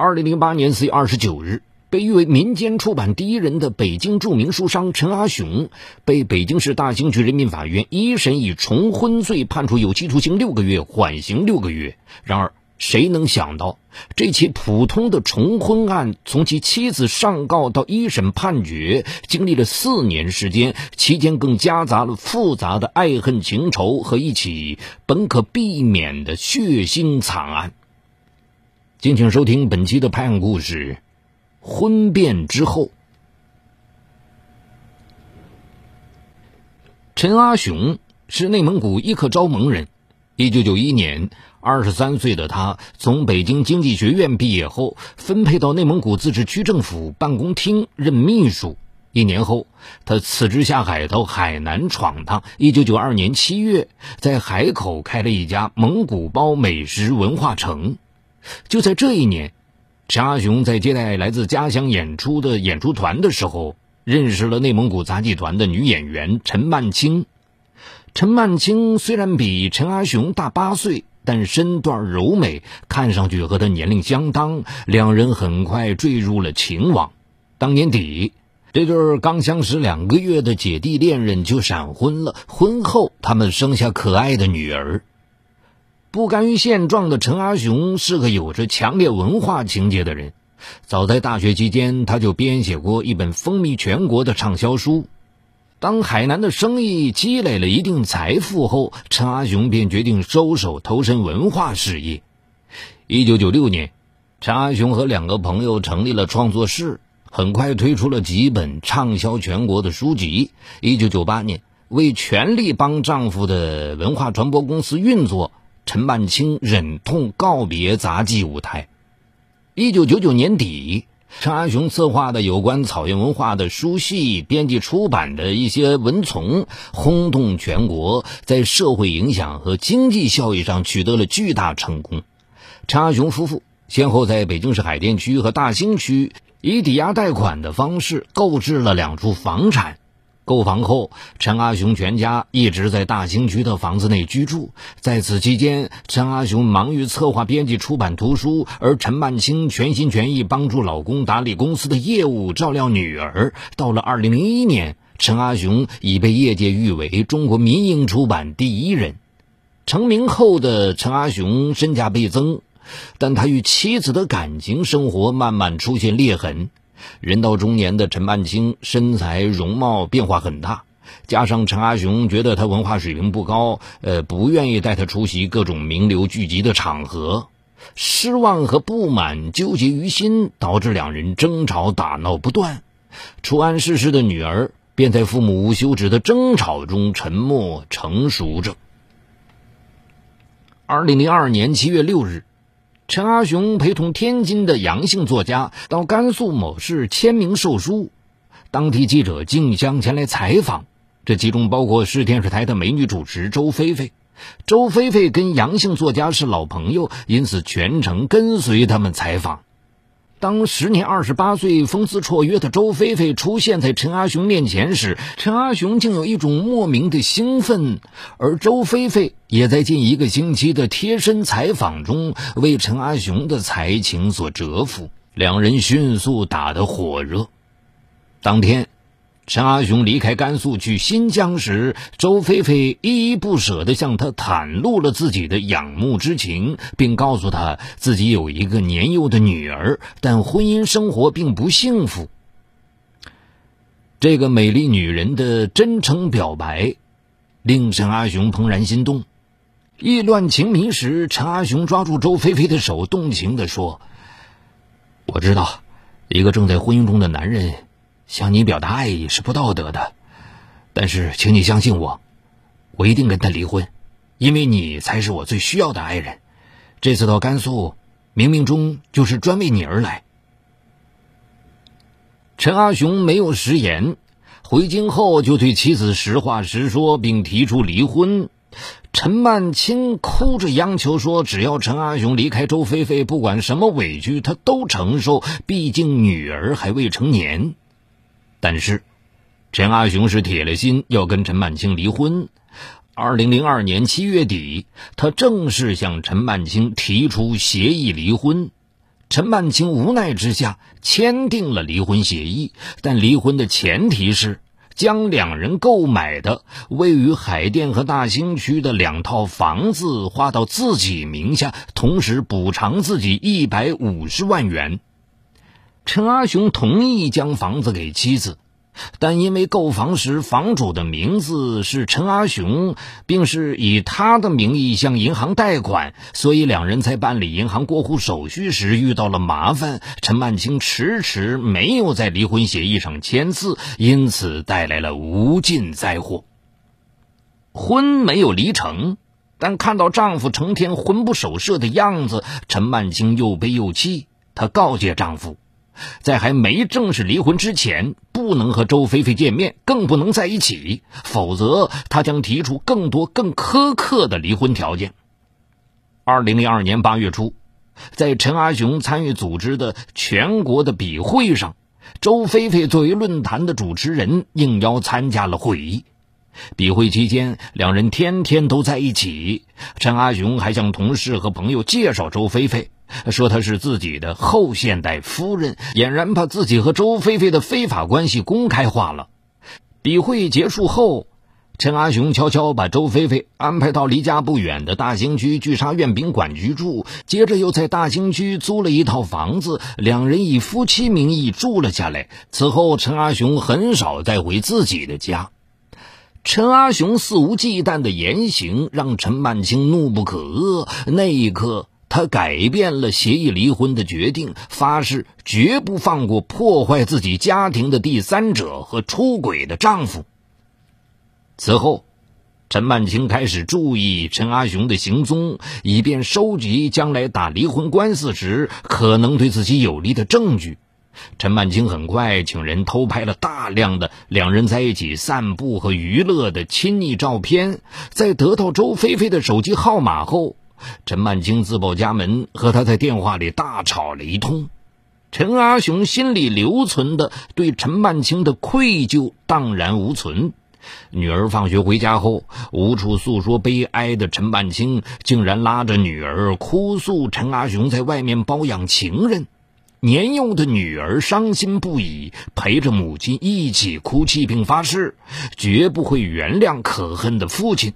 二零零八年四月二十九日，被誉为民间出版第一人的北京著名书商陈阿雄，被北京市大兴区人民法院一审以重婚罪判处有期徒刑六个月，缓刑六个月。然而，谁能想到，这起普通的重婚案，从其妻子上告到一审判决，经历了四年时间，期间更夹杂了复杂的爱恨情仇和一起本可避免的血腥惨案。敬请收听本期的《拍案故事》。婚变之后，陈阿雄是内蒙古伊克昭盟人。一九九一年，二十三岁的他从北京经济学院毕业后，分配到内蒙古自治区政府办公厅任秘书。一年后，他辞职下海到海南闯荡。一九九二年七月，在海口开了一家蒙古包美食文化城。就在这一年，陈阿雄在接待来自家乡演出的演出团的时候，认识了内蒙古杂技团的女演员陈曼青。陈曼青虽然比陈阿雄大八岁，但身段柔美，看上去和他年龄相当。两人很快坠入了情网。当年底，这对刚相识两个月的姐弟恋人就闪婚了。婚后，他们生下可爱的女儿。不甘于现状的陈阿雄是个有着强烈文化情节的人。早在大学期间，他就编写过一本风靡全国的畅销书。当海南的生意积累了一定财富后，陈阿雄便决定收手，投身文化事业。一九九六年，陈阿雄和两个朋友成立了创作室，很快推出了几本畅销全国的书籍。一九九八年，为全力帮丈夫的文化传播公司运作。陈半清忍痛告别杂技舞台。一九九九年底，陈阿雄策划的有关草原文化的书系编辑出版的一些文丛轰动全国，在社会影响和经济效益上取得了巨大成功。陈阿雄夫妇先后在北京市海淀区和大兴区以抵押贷款的方式购置了两处房产。购房后，陈阿雄全家一直在大兴区的房子内居住。在此期间，陈阿雄忙于策划、编辑、出版图书，而陈曼青全心全意帮助老公打理公司的业务，照料女儿。到了2001年，陈阿雄已被业界誉为中国民营出版第一人。成名后的陈阿雄身价倍增，但他与妻子的感情生活慢慢出现裂痕。人到中年的陈半清身材容貌变化很大，加上陈阿雄觉得他文化水平不高，呃，不愿意带他出席各种名流聚集的场合，失望和不满纠结于心，导致两人争吵打闹不断。初逝世的女儿便在父母无休止的争吵中沉默成熟着。二零零二年七月六日。陈阿雄陪同天津的杨姓作家到甘肃某市签名售书，当地记者竞相前来采访，这其中包括市电视台的美女主持周菲菲。周菲菲跟杨姓作家是老朋友，因此全程跟随他们采访。当时年二十八岁风姿绰约的周菲菲出现在陈阿雄面前时，陈阿雄竟有一种莫名的兴奋，而周菲菲也在近一个星期的贴身采访中为陈阿雄的才情所折服，两人迅速打得火热。当天。陈阿雄离开甘肃去新疆时，周菲菲依依不舍的向他袒露了自己的仰慕之情，并告诉他自己有一个年幼的女儿，但婚姻生活并不幸福。这个美丽女人的真诚表白，令陈阿雄怦然心动，意乱情迷时，陈阿雄抓住周菲菲的手，动情的说：“我知道，一个正在婚姻中的男人。”向你表达爱意是不道德的，但是请你相信我，我一定跟他离婚，因为你才是我最需要的爱人。这次到甘肃，冥冥中就是专为你而来。陈阿雄没有食言，回京后就对妻子实话实说，并提出离婚。陈曼青哭着央求说：“只要陈阿雄离开周菲菲，不管什么委屈，他都承受。毕竟女儿还未成年。”但是，陈阿雄是铁了心要跟陈曼青离婚。二零零二年七月底，他正式向陈曼青提出协议离婚。陈曼青无奈之下签订了离婚协议，但离婚的前提是将两人购买的位于海淀和大兴区的两套房子划到自己名下，同时补偿自己一百五十万元。陈阿雄同意将房子给妻子，但因为购房时房主的名字是陈阿雄，并是以他的名义向银行贷款，所以两人在办理银行过户手续时遇到了麻烦。陈曼青迟迟没有在离婚协议上签字，因此带来了无尽灾祸。婚没有离成，但看到丈夫成天魂不守舍的样子，陈曼青又悲又气，她告诫丈夫。在还没正式离婚之前，不能和周菲菲见面，更不能在一起，否则他将提出更多更苛刻的离婚条件。二零零二年八月初，在陈阿雄参与组织的全国的笔会上，周菲菲作为论坛的主持人应邀参加了会议。笔会期间，两人天天都在一起。陈阿雄还向同事和朋友介绍周菲菲。说他是自己的后现代夫人，俨然把自己和周菲菲的非法关系公开化了。笔会结束后，陈阿雄悄悄把周菲菲安排到离家不远的大兴区巨沙苑宾馆居住，接着又在大兴区租了一套房子，两人以夫妻名义住了下来。此后，陈阿雄很少再回自己的家。陈阿雄肆无忌惮的言行让陈曼青怒不可遏。那一刻。他改变了协议离婚的决定，发誓绝不放过破坏自己家庭的第三者和出轨的丈夫。此后，陈曼青开始注意陈阿雄的行踪，以便收集将来打离婚官司时可能对自己有利的证据。陈曼青很快请人偷拍了大量的两人在一起散步和娱乐的亲密照片。在得到周菲菲的手机号码后。陈曼青自报家门，和他在电话里大吵了一通。陈阿雄心里留存的对陈曼青的愧疚荡然无存。女儿放学回家后，无处诉说悲哀的陈曼青，竟然拉着女儿哭诉陈阿雄在外面包养情人。年幼的女儿伤心不已，陪着母亲一起哭泣，并发誓绝不会原谅可恨的父亲。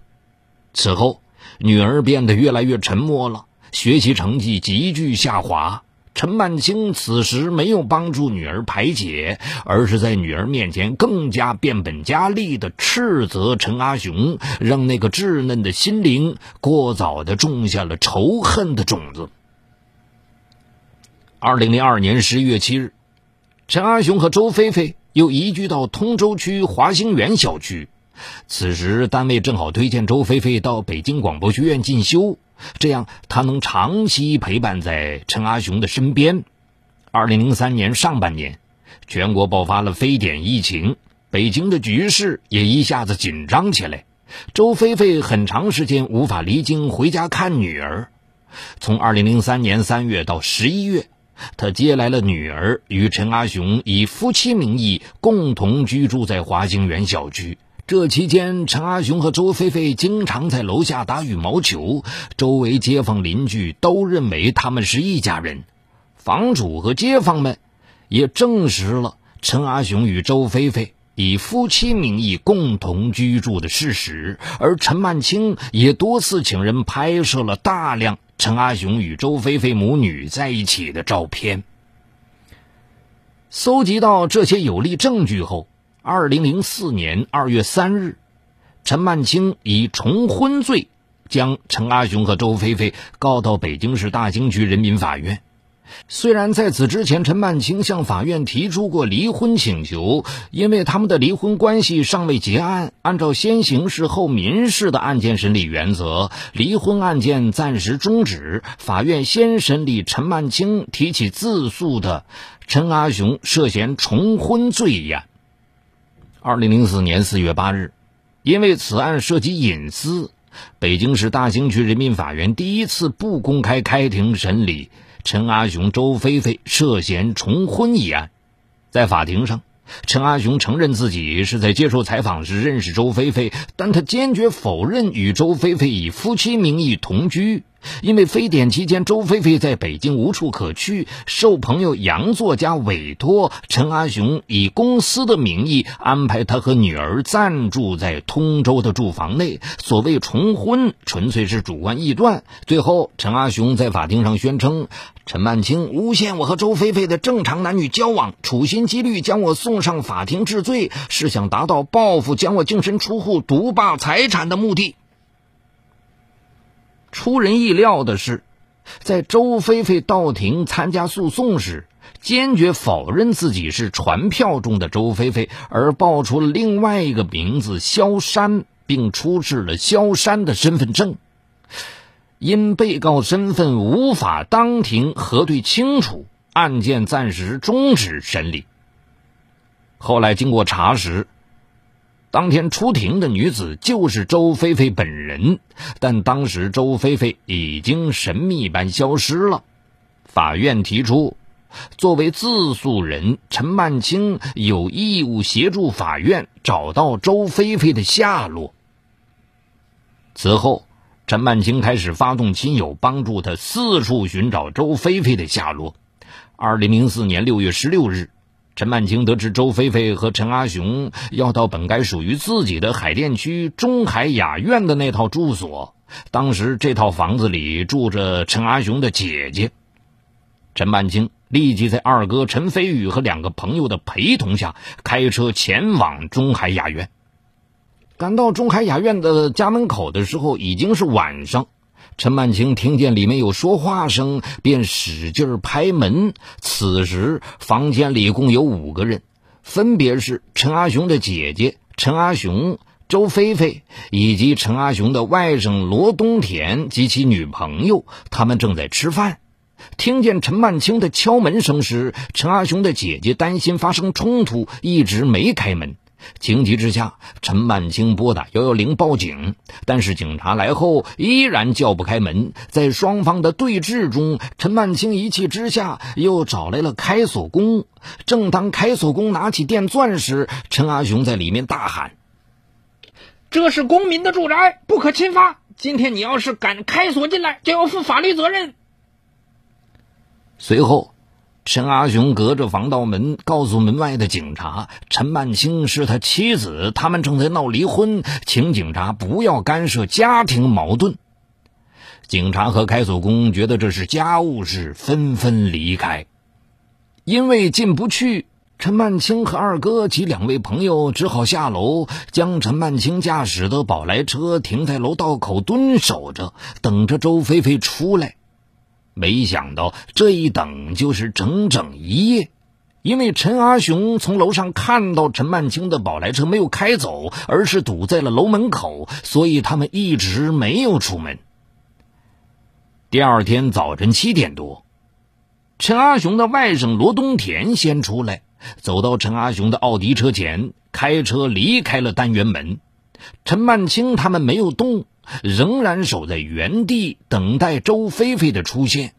此后。女儿变得越来越沉默了，学习成绩急剧下滑。陈曼青此时没有帮助女儿排解，而是在女儿面前更加变本加厉地斥责陈阿雄，让那个稚嫩的心灵过早地种下了仇恨的种子。二零零二年十一月七日，陈阿雄和周菲菲又移居到通州区华兴园小区。此时，单位正好推荐周菲菲到北京广播学院进修，这样她能长期陪伴在陈阿雄的身边。二零零三年上半年，全国爆发了非典疫情，北京的局势也一下子紧张起来。周菲菲很长时间无法离京回家看女儿。从二零零三年三月到十一月，她接来了女儿，与陈阿雄以夫妻名义共同居住在华兴园小区。这期间，陈阿雄和周菲菲经常在楼下打羽毛球，周围街坊邻居都认为他们是一家人，房主和街坊们也证实了陈阿雄与周菲菲以夫妻名义共同居住的事实，而陈曼青也多次请人拍摄了大量陈阿雄与周菲菲母女在一起的照片。搜集到这些有力证据后。二零零四年二月三日，陈曼青以重婚罪将陈阿雄和周菲菲告到北京市大兴区人民法院。虽然在此之前，陈曼青向法院提出过离婚请求，因为他们的离婚关系尚未结案，按照先刑事后民事的案件审理原则，离婚案件暂时终止，法院先审理陈曼青提起自诉的陈阿雄涉嫌重婚罪案。二零零四年四月八日，因为此案涉及隐私，北京市大兴区人民法院第一次不公开开庭审理陈阿雄、周菲菲涉嫌重婚一案。在法庭上，陈阿雄承认自己是在接受采访时认识周菲菲，但他坚决否认与周菲菲以夫妻名义同居。因为非典期间，周菲菲在北京无处可去，受朋友杨作家委托，陈阿雄以公司的名义安排她和女儿暂住在通州的住房内。所谓重婚，纯粹是主观臆断。最后，陈阿雄在法庭上宣称，陈曼青诬陷我和周菲菲的正常男女交往，处心积虑将我送上法庭治罪，是想达到报复，将我净身出户、独霸财产的目的。出人意料的是，在周菲菲到庭参加诉讼时，坚决否认自己是传票中的周菲菲，而报出了另外一个名字——萧山，并出示了萧山的身份证。因被告身份无法当庭核对清楚，案件暂时终止审理。后来经过查实。当天出庭的女子就是周菲菲本人，但当时周菲菲已经神秘般消失了。法院提出，作为自诉人陈曼青有义务协助法院找到周菲菲的下落。此后，陈曼青开始发动亲友帮助他四处寻找周菲菲的下落。二零零四年六月十六日。陈曼青得知周菲菲和陈阿雄要到本该属于自己的海淀区中海雅苑的那套住所，当时这套房子里住着陈阿雄的姐姐。陈曼青立即在二哥陈飞宇和两个朋友的陪同下开车前往中海雅苑。赶到中海雅苑的家门口的时候，已经是晚上。陈曼青听见里面有说话声，便使劲拍门。此时房间里共有五个人，分别是陈阿雄的姐姐、陈阿雄、周菲菲以及陈阿雄的外甥罗东田及其女朋友。他们正在吃饭，听见陈曼青的敲门声时，陈阿雄的姐姐担心发生冲突，一直没开门。情急之下，陈曼青拨打幺幺零报警，但是警察来后依然叫不开门。在双方的对峙中，陈曼青一气之下又找来了开锁工。正当开锁工拿起电钻时，陈阿雄在里面大喊：“这是公民的住宅，不可侵犯！今天你要是敢开锁进来，就要负法律责任。”随后。陈阿雄隔着防盗门告诉门外的警察：“陈曼青是他妻子，他们正在闹离婚，请警察不要干涉家庭矛盾。”警察和开锁工觉得这是家务事，纷纷离开。因为进不去，陈曼青和二哥及两位朋友只好下楼，将陈曼青驾驶的宝来车停在楼道口，蹲守着，等着周菲菲出来。没想到这一等就是整整一夜，因为陈阿雄从楼上看到陈曼青的宝来车没有开走，而是堵在了楼门口，所以他们一直没有出门。第二天早晨七点多，陈阿雄的外甥罗东田先出来，走到陈阿雄的奥迪车前，开车离开了单元门。陈曼青他们没有动。仍然守在原地，等待周菲菲的出现。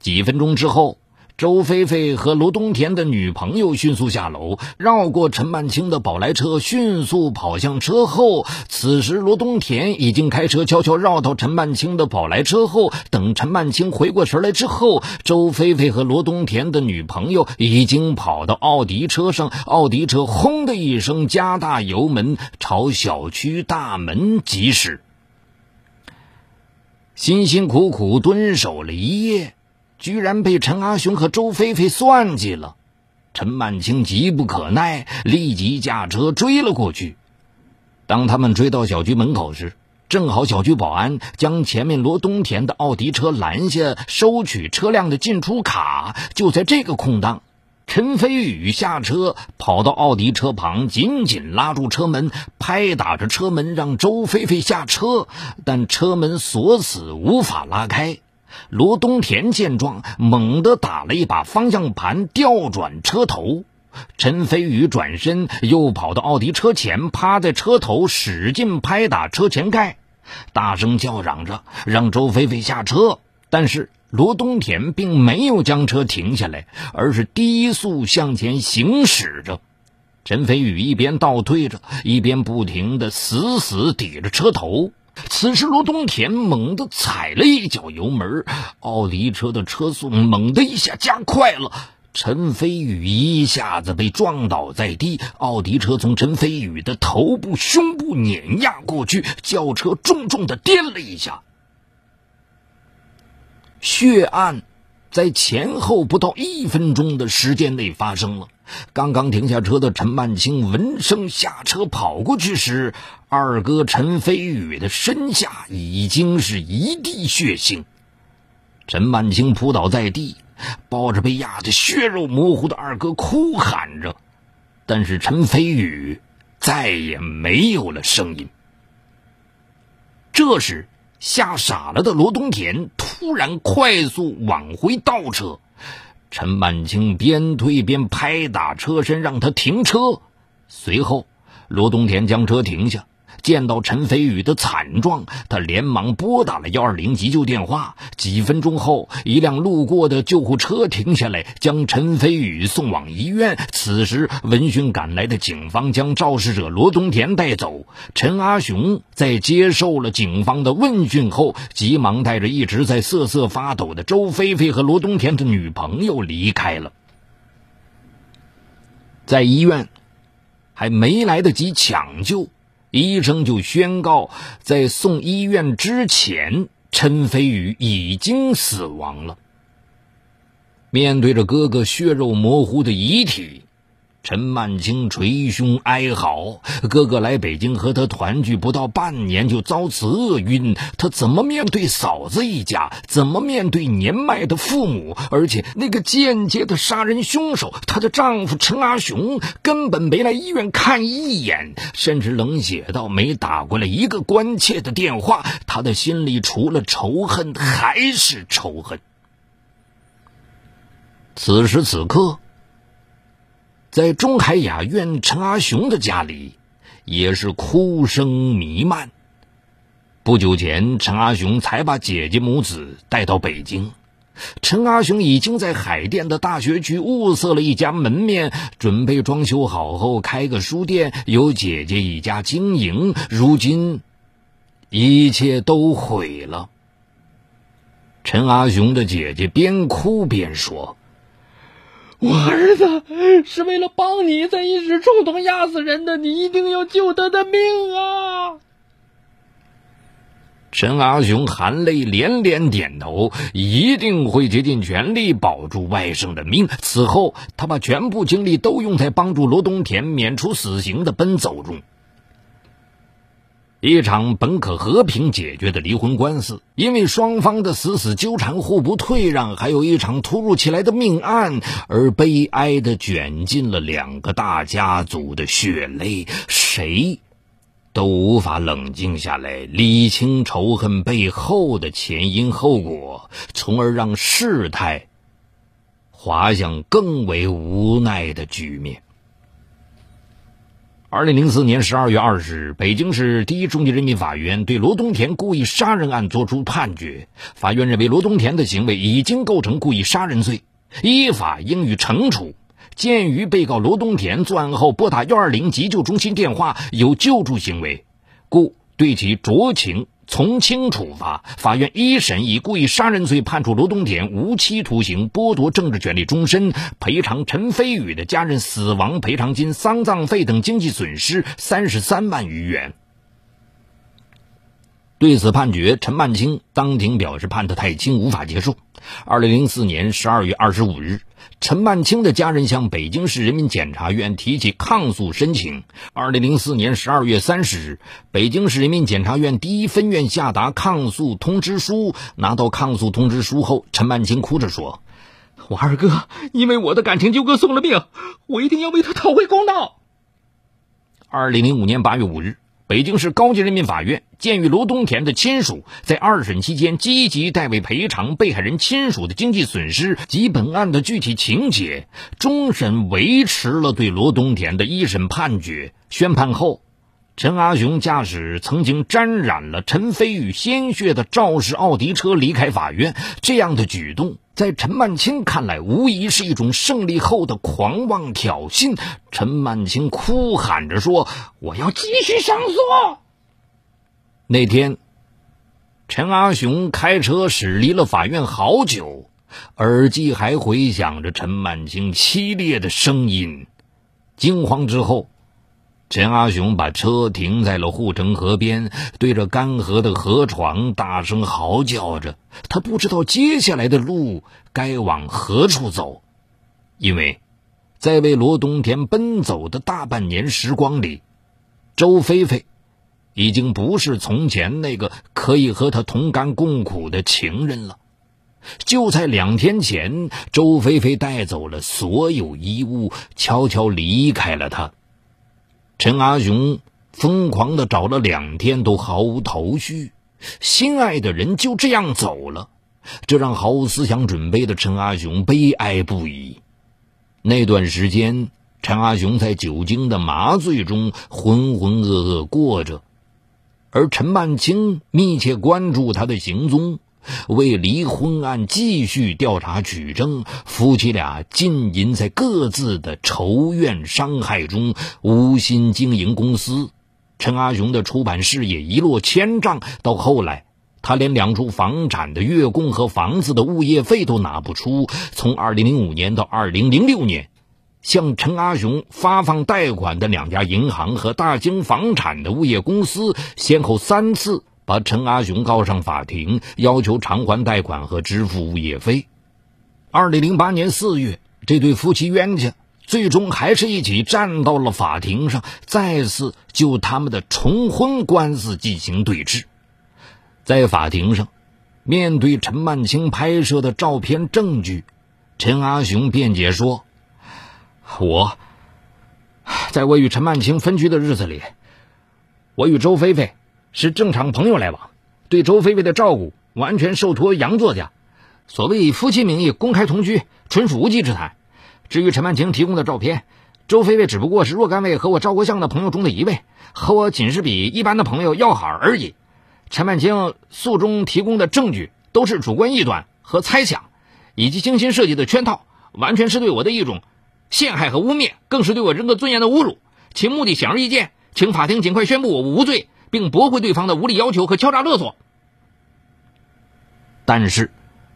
几分钟之后。周菲菲和罗东田的女朋友迅速下楼，绕过陈曼青的宝来车，迅速跑向车后。此时，罗东田已经开车悄悄绕到陈曼青的宝来车后。等陈曼青回过神来之后，周菲菲和罗东田的女朋友已经跑到奥迪车上。奥迪车轰的一声，加大油门朝小区大门疾驶。辛辛苦苦蹲守了一夜。居然被陈阿雄和周菲菲算计了，陈曼青急不可耐，立即驾车追了过去。当他们追到小区门口时，正好小区保安将前面罗东田的奥迪车拦下，收取车辆的进出卡。就在这个空档，陈飞宇下车，跑到奥迪车旁，紧紧拉住车门，拍打着车门，让周菲菲下车，但车门锁死，无法拉开。罗东田见状，猛地打了一把方向盘，调转车头。陈飞宇转身又跑到奥迪车前，趴在车头，使劲拍打车前盖，大声叫嚷着让周菲菲下车。但是罗东田并没有将车停下来，而是低速向前行驶着。陈飞宇一边倒退着，一边不停地死死抵着车头。此时，罗东田猛地踩了一脚油门，奥迪车的车速猛地一下加快了。陈飞宇一下子被撞倒在地，奥迪车从陈飞宇的头部、胸部碾压过去，轿车重重的颠了一下。血案在前后不到一分钟的时间内发生了。刚刚停下车的陈曼青闻声下车跑过去时，二哥陈飞宇的身下已经是一地血腥。陈曼青扑倒在地，抱着被压得血肉模糊的二哥哭喊着，但是陈飞宇再也没有了声音。这时，吓傻了的罗东田突然快速往回倒车。陈满清边推边拍打车身，让他停车。随后，罗东田将车停下。见到陈飞宇的惨状，他连忙拨打了幺二零急救电话。几分钟后，一辆路过的救护车停下来，将陈飞宇送往医院。此时，闻讯赶来的警方将肇事者罗东田带走。陈阿雄在接受了警方的问讯后，急忙带着一直在瑟瑟发抖的周菲菲和罗东田的女朋友离开了。在医院，还没来得及抢救。医生就宣告，在送医院之前，陈飞宇已经死亡了。面对着哥哥血肉模糊的遗体。陈曼青捶胸哀嚎：“哥哥来北京和他团聚不到半年就遭此厄运，他怎么面对嫂子一家？怎么面对年迈的父母？而且那个间接的杀人凶手，她的丈夫陈阿雄根本没来医院看一眼，甚至冷血到没打过来一个关切的电话。他的心里除了仇恨还是仇恨。”此时此刻。在中海雅苑，陈阿雄的家里也是哭声弥漫。不久前，陈阿雄才把姐姐母子带到北京。陈阿雄已经在海淀的大学区物色了一家门面，准备装修好后开个书店，由姐姐一家经营。如今，一切都毁了。陈阿雄的姐姐边哭边说。我儿子是为了帮你才一时冲动压死人的，你一定要救他的命啊！陈阿雄含泪连连点头，一定会竭尽全力保住外甥的命。此后，他把全部精力都用在帮助罗东田免除死刑的奔走中。一场本可和平解决的离婚官司，因为双方的死死纠缠、互不退让，还有一场突如其来的命案，而悲哀的卷进了两个大家族的血泪。谁都无法冷静下来，理清仇恨背后的前因后果，从而让事态滑向更为无奈的局面。二零零四年十二月二日，北京市第一中级人民法院对罗东田故意杀人案作出判决。法院认为，罗东田的行为已经构成故意杀人罪，依法应予惩处。鉴于被告罗东田作案后拨打幺二零急救中心电话，有救助行为，故对其酌情。从轻处罚，法院一审以故意杀人罪判处卢东田无期徒刑，剥夺政治权利终身，赔偿陈飞宇的家人死亡赔偿金、丧葬费等经济损失三十三万余元。对此判决，陈曼青当庭表示判得太轻，无法接受。二零零四年十二月二十五日，陈曼青的家人向北京市人民检察院提起抗诉申请。二零零四年十二月三十日，北京市人民检察院第一分院下达抗诉通知书。拿到抗诉通知书后，陈曼青哭着说：“我二哥因为我的感情纠葛送了命，我一定要为他讨回公道。”二零零五年八月五日。北京市高级人民法院鉴于罗东田的亲属在二审期间积极代为赔偿被害人亲属的经济损失及本案的具体情节，终审维持了对罗东田的一审判决。宣判后，陈阿雄驾驶曾经沾染了陈飞宇鲜血的肇事奥迪车离开法院，这样的举动。在陈曼青看来，无疑是一种胜利后的狂妄挑衅。陈曼青哭喊着说：“我要继续上诉。”那天，陈阿雄开车驶离了法院好久，耳机还回响着陈曼青凄烈的声音。惊慌之后。陈阿雄把车停在了护城河边，对着干涸的河床大声嚎叫着。他不知道接下来的路该往何处走，因为，在为罗冬田奔走的大半年时光里，周菲菲已经不是从前那个可以和他同甘共苦的情人了。就在两天前，周菲菲带走了所有衣物，悄悄离开了他。陈阿雄疯狂的找了两天，都毫无头绪。心爱的人就这样走了，这让毫无思想准备的陈阿雄悲哀不已。那段时间，陈阿雄在酒精的麻醉中浑浑噩噩过着，而陈曼青密切关注他的行踪。为离婚案继续调查取证，夫妻俩浸淫在各自的仇怨伤害中，无心经营公司。陈阿雄的出版事业一落千丈，到后来，他连两处房产的月供和房子的物业费都拿不出。从2005年到2006年，向陈阿雄发放贷款的两家银行和大京房产的物业公司先后三次。把陈阿雄告上法庭，要求偿还贷款和支付物业费。二零零八年四月，这对夫妻冤家最终还是一起站到了法庭上，再次就他们的重婚官司进行对峙。在法庭上，面对陈曼青拍摄的照片证据，陈阿雄辩解说：“我在我与陈曼青分居的日子里，我与周菲菲。”是正常朋友来往，对周菲菲的照顾完全受托杨作家。所谓夫妻名义公开同居，纯属无稽之谈。至于陈曼晴提供的照片，周菲菲只不过是若干位和我照过相的朋友中的一位，和我仅是比一般的朋友要好而已。陈曼青诉中提供的证据都是主观臆断和猜想，以及精心设计的圈套，完全是对我的一种陷害和污蔑，更是对我人格尊严的侮辱。其目的显而易见，请法庭尽快宣布我无罪。并驳回对方的无理要求和敲诈勒索。但是，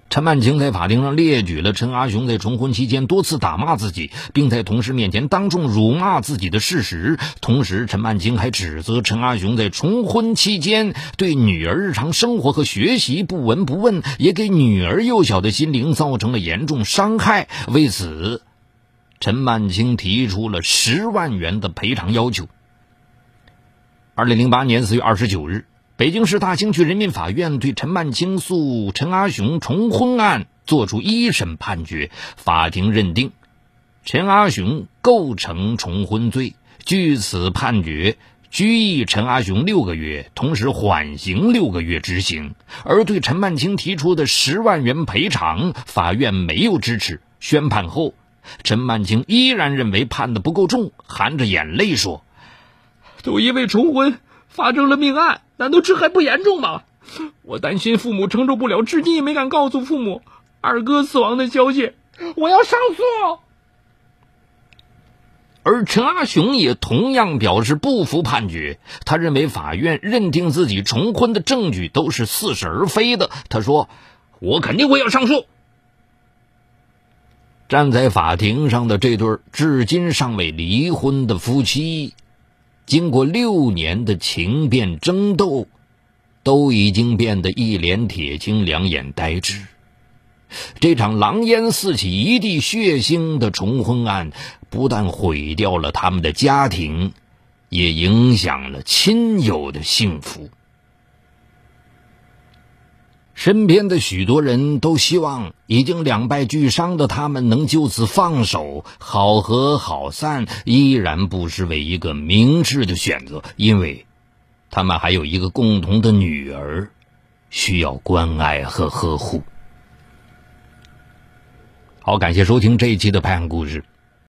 陈曼青在法庭上列举了陈阿雄在重婚期间多次打骂自己，并在同事面前当众辱骂自己的事实。同时，陈曼青还指责陈阿雄在重婚期间对女儿日常生活和学习不闻不问，也给女儿幼小的心灵造成了严重伤害。为此，陈曼青提出了十万元的赔偿要求。二零零八年四月二十九日，北京市大兴区人民法院对陈曼青诉陈阿雄重婚案作出一审判决。法庭认定，陈阿雄构成重婚罪，据此判决拘役陈阿雄六个月，同时缓刑六个月执行。而对陈曼青提出的十万元赔偿，法院没有支持。宣判后，陈曼青依然认为判的不够重，含着眼泪说。就因为重婚发生了命案，难道这还不严重吗？我担心父母承受不了，至今也没敢告诉父母二哥死亡的消息。我要上诉。而陈阿雄也同样表示不服判决，他认为法院认定自己重婚的证据都是似是而非的。他说：“我肯定会要上诉。”站在法庭上的这对至今尚未离婚的夫妻。经过六年的情变争斗，都已经变得一脸铁青、两眼呆滞。这场狼烟四起、一地血腥的重婚案，不但毁掉了他们的家庭，也影响了亲友的幸福。身边的许多人都希望，已经两败俱伤的他们能就此放手，好合好散，依然不失为一个明智的选择。因为，他们还有一个共同的女儿，需要关爱和呵护。好，感谢收听这一期的拍案故事。